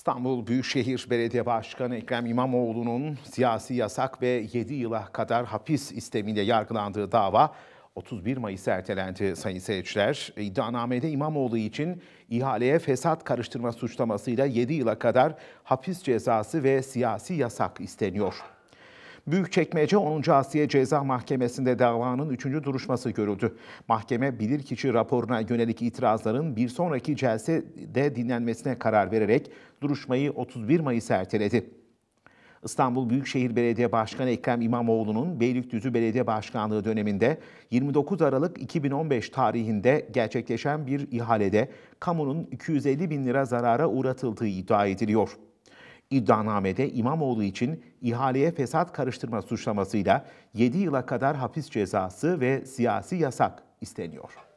İstanbul Büyükşehir Belediye Başkanı Ekrem İmamoğlu'nun siyasi yasak ve 7 yıla kadar hapis istemiyle yargılandığı dava 31 Mayıs ertelendi sayın seyirciler. İddianamede İmamoğlu için ihaleye fesat karıştırma suçlamasıyla 7 yıla kadar hapis cezası ve siyasi yasak isteniyor. Büyükçekmece 10. Asiye Ceza Mahkemesi'nde davanın 3. duruşması görüldü. Mahkeme bilirkişi raporuna yönelik itirazların bir sonraki celsede dinlenmesine karar vererek duruşmayı 31 Mayıs'a erteledi. İstanbul Büyükşehir Belediye Başkanı Ekrem İmamoğlu'nun Beylikdüzü Belediye Başkanlığı döneminde 29 Aralık 2015 tarihinde gerçekleşen bir ihalede kamunun 250 bin lira zarara uğratıldığı iddia ediliyor. İddianamede İmamoğlu için ihaleye fesat karıştırma suçlamasıyla 7 yıla kadar hapis cezası ve siyasi yasak isteniyor.